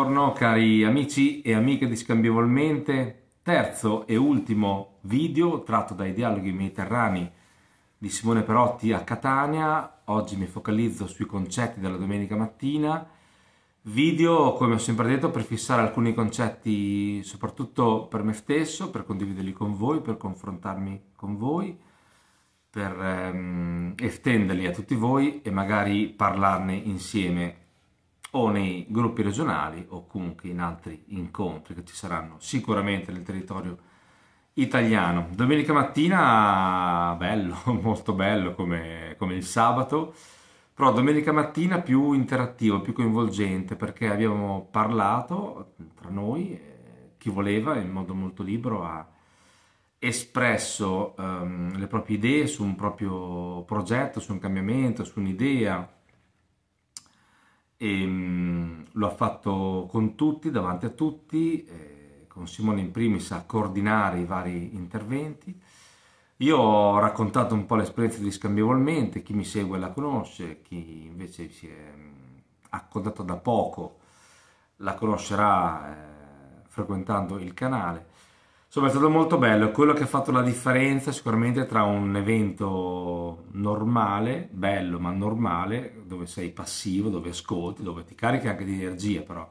Buongiorno cari amici e amiche di Scambievolmente, terzo e ultimo video tratto dai dialoghi mediterranei di Simone Perotti a Catania, oggi mi focalizzo sui concetti della domenica mattina, video come ho sempre detto per fissare alcuni concetti soprattutto per me stesso, per condividerli con voi, per confrontarmi con voi, per ehm, estenderli a tutti voi e magari parlarne insieme o nei gruppi regionali o comunque in altri incontri che ci saranno sicuramente nel territorio italiano. Domenica mattina bello, molto bello come, come il sabato, però domenica mattina più interattivo, più coinvolgente perché abbiamo parlato tra noi, eh, chi voleva in modo molto libero ha espresso ehm, le proprie idee su un proprio progetto, su un cambiamento, su un'idea e ehm, lo ha fatto con tutti, davanti a tutti, eh, con Simone in primis a coordinare i vari interventi. Io ho raccontato un po' l'esperienza di Scambievolmente, chi mi segue la conosce, chi invece si è mm, accodato da poco la conoscerà eh, frequentando il canale. Insomma, è stato molto bello, quello che ha fatto la differenza sicuramente tra un evento normale, bello ma normale, dove sei passivo, dove ascolti, dove ti carichi anche di energia, però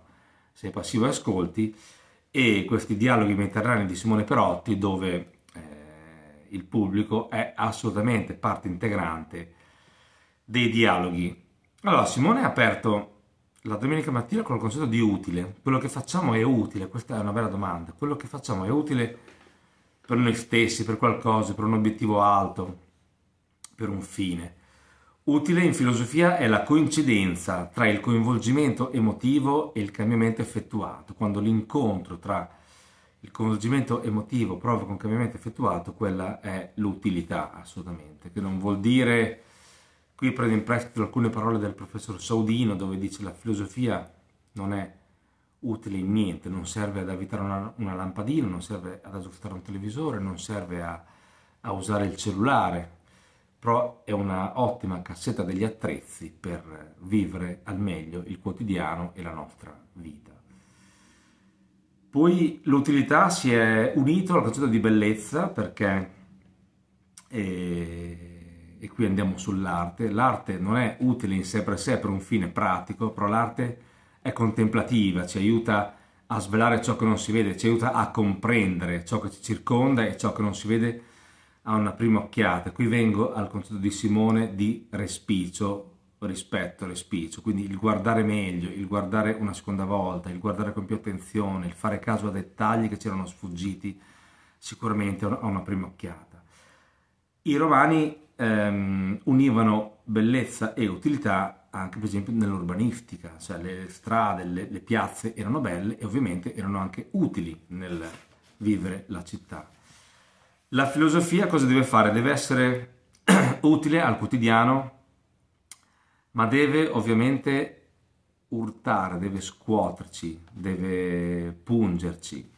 sei passivo e ascolti, e questi dialoghi mediterranei di Simone Perotti, dove eh, il pubblico è assolutamente parte integrante dei dialoghi. Allora, Simone ha aperto la domenica mattina con il concetto di utile. Quello che facciamo è utile? Questa è una bella domanda. Quello che facciamo è utile per noi stessi, per qualcosa, per un obiettivo alto, per un fine. Utile in filosofia è la coincidenza tra il coinvolgimento emotivo e il cambiamento effettuato. Quando l'incontro tra il coinvolgimento emotivo provoca un cambiamento effettuato, quella è l'utilità assolutamente, che non vuol dire Qui prendo in prestito alcune parole del professor Saudino dove dice la filosofia non è utile in niente, non serve ad avvitare una, una lampadina, non serve ad aggiustare un televisore, non serve a, a usare il cellulare, però è una ottima cassetta degli attrezzi per vivere al meglio il quotidiano e la nostra vita. Poi l'utilità si è unito al concetto di bellezza perché eh, e qui andiamo sull'arte, l'arte non è utile in sé per sé per un fine pratico, però l'arte è contemplativa, ci aiuta a svelare ciò che non si vede, ci aiuta a comprendere ciò che ci circonda e ciò che non si vede a una prima occhiata. Qui vengo al concetto di Simone di respicio, rispetto, respicio, quindi il guardare meglio, il guardare una seconda volta, il guardare con più attenzione, il fare caso a dettagli che c'erano sfuggiti sicuramente a una prima occhiata. I romani ehm, univano bellezza e utilità anche per esempio nell'urbanistica, cioè le strade, le, le piazze erano belle e ovviamente erano anche utili nel vivere la città. La filosofia cosa deve fare? Deve essere utile al quotidiano, ma deve ovviamente urtare, deve scuoterci, deve pungerci,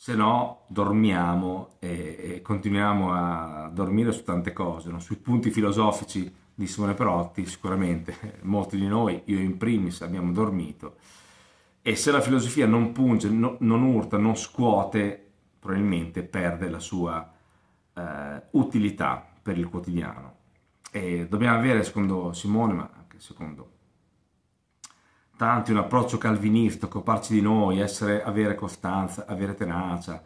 se no dormiamo e, e continuiamo a dormire su tante cose, no? sui punti filosofici di Simone Perotti sicuramente molti di noi, io in primis, abbiamo dormito e se la filosofia non punge, no, non urta, non scuote, probabilmente perde la sua eh, utilità per il quotidiano. E dobbiamo avere, secondo Simone, ma anche secondo tanti un approccio calvinista, occuparci di noi, essere, avere costanza, avere tenacia,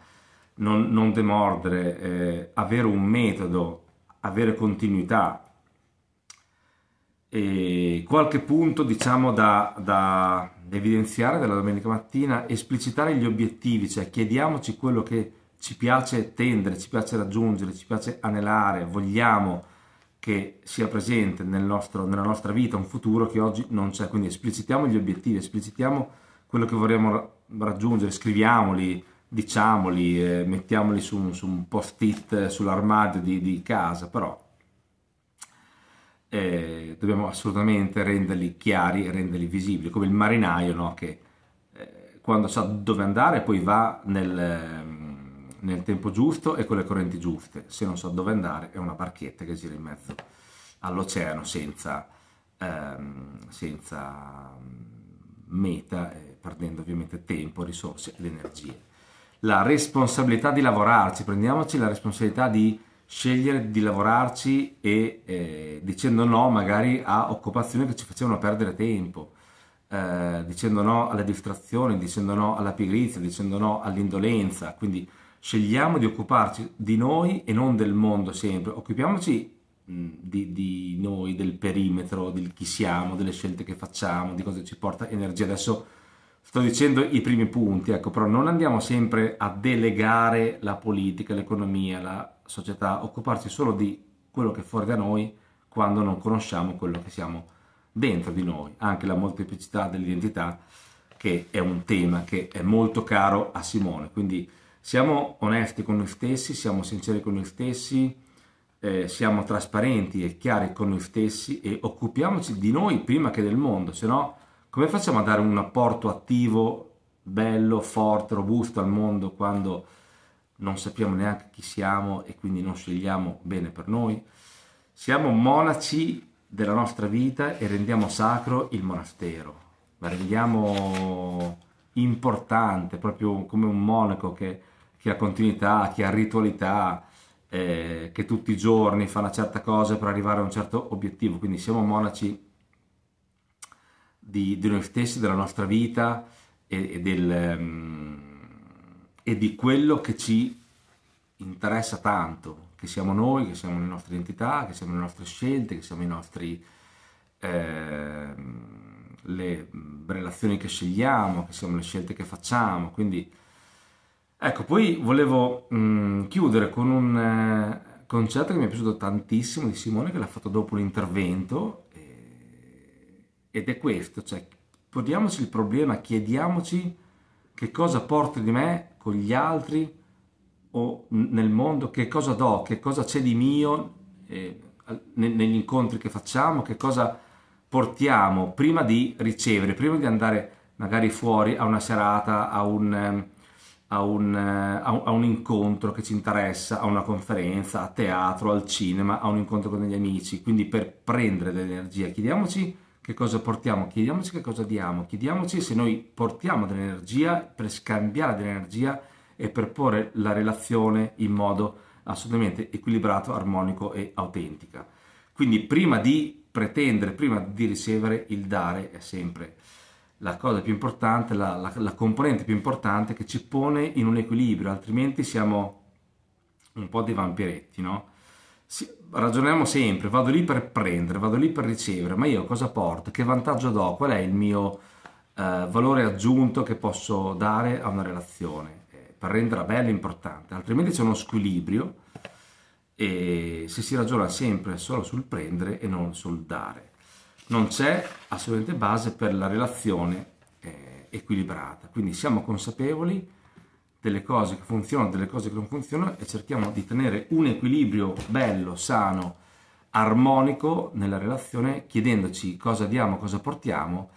non, non demordere, eh, avere un metodo, avere continuità. E qualche punto diciamo da, da evidenziare della domenica mattina, esplicitare gli obiettivi, cioè chiediamoci quello che ci piace tendere, ci piace raggiungere, ci piace anelare, vogliamo che sia presente nel nostro, nella nostra vita un futuro che oggi non c'è. Quindi esplicitiamo gli obiettivi, esplicitiamo quello che vorremmo raggiungere, scriviamoli, diciamoli, eh, mettiamoli su, su un post-it sull'armadio di, di casa, però eh, dobbiamo assolutamente renderli chiari, renderli visibili, come il marinaio no? che eh, quando sa dove andare poi va nel nel tempo giusto e con le correnti giuste. Se non so dove andare è una barchetta che gira in mezzo all'oceano senza, ehm, senza mm, meta, eh, perdendo ovviamente tempo, risorse ed energie. La responsabilità di lavorarci, prendiamoci la responsabilità di scegliere di lavorarci e eh, dicendo no magari a occupazioni che ci facevano perdere tempo, eh, dicendo no alle distrazioni, dicendo no alla pigrizia, dicendo no all'indolenza, quindi scegliamo di occuparci di noi e non del mondo sempre, occupiamoci mm, di, di, noi, del perimetro, di chi siamo, delle scelte che facciamo, di cosa ci porta energia. Adesso sto dicendo i primi punti, ecco, però non andiamo sempre a delegare la politica, l'economia, la società, occuparci solo di quello che è fuori da noi quando non conosciamo quello che siamo dentro di noi, anche la molteplicità dell'identità che è un tema che è molto caro a Simone, quindi siamo onesti con noi stessi, siamo sinceri con noi stessi, eh, siamo trasparenti e chiari con noi stessi e occupiamoci di noi prima che del mondo, se no come facciamo a dare un apporto attivo, bello, forte, robusto al mondo quando non sappiamo neanche chi siamo e quindi non scegliamo bene per noi? Siamo monaci della nostra vita e rendiamo sacro il monastero, la rendiamo importante, proprio come un monaco che chi ha continuità, chi ha ritualità, eh, che tutti i giorni fa una certa cosa per arrivare a un certo obiettivo. Quindi siamo monaci di, di noi stessi, della nostra vita e, e, del, um, e di quello che ci interessa tanto, che siamo noi, che siamo le nostre identità, che siamo le nostre scelte, che siamo i nostri... Eh, le relazioni che scegliamo, che siamo le scelte che facciamo, quindi Ecco, poi volevo mh, mm, chiudere con un eh, concetto che mi è piaciuto tantissimo di Simone, che l'ha fatto dopo l'intervento, eh, ed è questo, cioè poniamoci il problema, chiediamoci che cosa porto di me con gli altri o nel mondo, che cosa do, che cosa c'è di mio eh, negli incontri che facciamo, che cosa portiamo prima di ricevere, prima di andare magari fuori a una serata, a un ehm, eh, a un, a un, incontro che ci interessa, a una conferenza, a teatro, al cinema, a un incontro con degli amici. Quindi per prendere dell'energia chiediamoci che cosa portiamo, chiediamoci che cosa diamo, chiediamoci se noi portiamo dell'energia per scambiare dell'energia e per porre la relazione in modo assolutamente equilibrato, armonico e autentica. Quindi prima di pretendere, prima di ricevere, il dare è sempre la cosa più importante, la, la, la, componente più importante che ci pone in un equilibrio, altrimenti siamo un po' dei vampiretti, no? Si, ragioniamo sempre, vado lì per prendere, vado lì per ricevere, ma io cosa porto? Che vantaggio do? Qual è il mio eh, valore aggiunto che posso dare a una relazione? Eh, per renderla bella e importante, altrimenti c'è uno squilibrio e se si ragiona sempre solo sul prendere e non sul dare non c'è assolutamente base per la relazione eh, equilibrata. Quindi siamo consapevoli delle cose che funzionano, delle cose che non funzionano e cerchiamo di tenere un equilibrio bello, sano, armonico nella relazione, chiedendoci cosa diamo, cosa portiamo,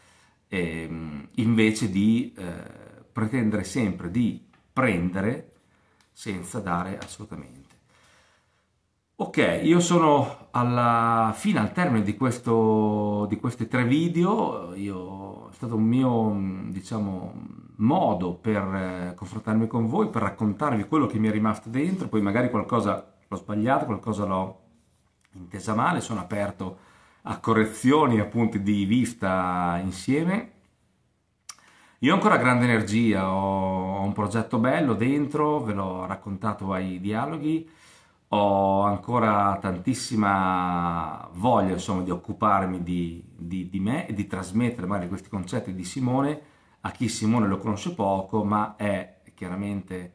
ehm, invece di eh, pretendere sempre di prendere senza dare assolutamente. Ok, io sono alla fine, al termine di, questo, di questi tre video, io, è stato un mio, diciamo, modo per eh, confrontarmi con voi, per raccontarvi quello che mi è rimasto dentro, poi magari qualcosa l'ho sbagliato, qualcosa l'ho intesa male, sono aperto a correzioni, a punti di vista insieme. Io ho ancora grande energia, ho un progetto bello dentro, ve l'ho raccontato ai dialoghi, ho ancora tantissima voglia insomma di occuparmi di, di, di me e di trasmettere magari questi concetti di Simone a chi Simone lo conosce poco ma è chiaramente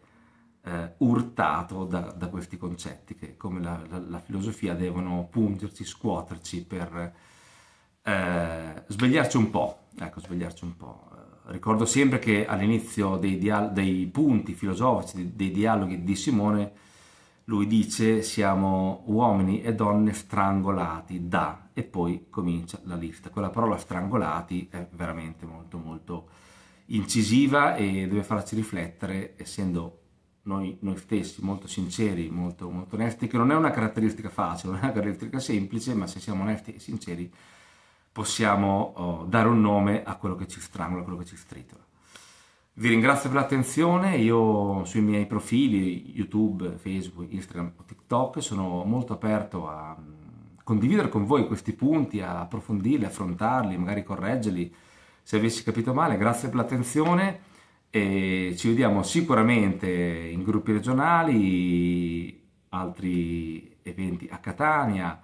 eh, urtato da, da, questi concetti che come la, la, la filosofia devono pungerci, scuoterci per eh, svegliarci un po', ecco svegliarci un po'. Ricordo sempre che all'inizio dei, dia- dei punti filosofici, dei, dei dialoghi di Simone lui dice siamo uomini e donne strangolati da, e poi comincia la lista. Quella parola strangolati è veramente molto molto incisiva e deve farci riflettere, essendo noi, noi stessi molto sinceri, molto, molto onesti, che non è una caratteristica facile, non è una caratteristica semplice, ma se siamo onesti e sinceri possiamo oh, dare un nome a quello che ci strangola, a quello che ci stritola. Vi ringrazio per l'attenzione, io sui miei profili YouTube, Facebook, Instagram, TikTok sono molto aperto a mm, condividere con voi questi punti, a approfondirli, affrontarli, magari correggerli se avessi capito male. Grazie per l'attenzione e ci vediamo sicuramente in gruppi regionali, altri eventi a Catania.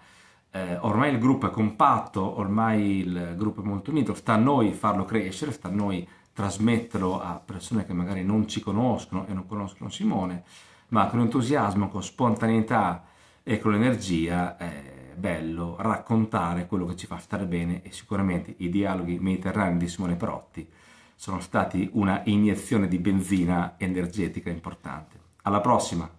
Eh, ormai il gruppo è compatto, ormai il gruppo è molto unito, sta a noi farlo crescere, sta a noi trasmetterlo a persone che magari non ci conoscono e non conoscono Simone, ma con entusiasmo, con spontaneità e con energia è bello raccontare quello che ci fa stare bene e sicuramente i dialoghi mediterranei di Simone Perotti sono stati una iniezione di benzina energetica importante. Alla prossima!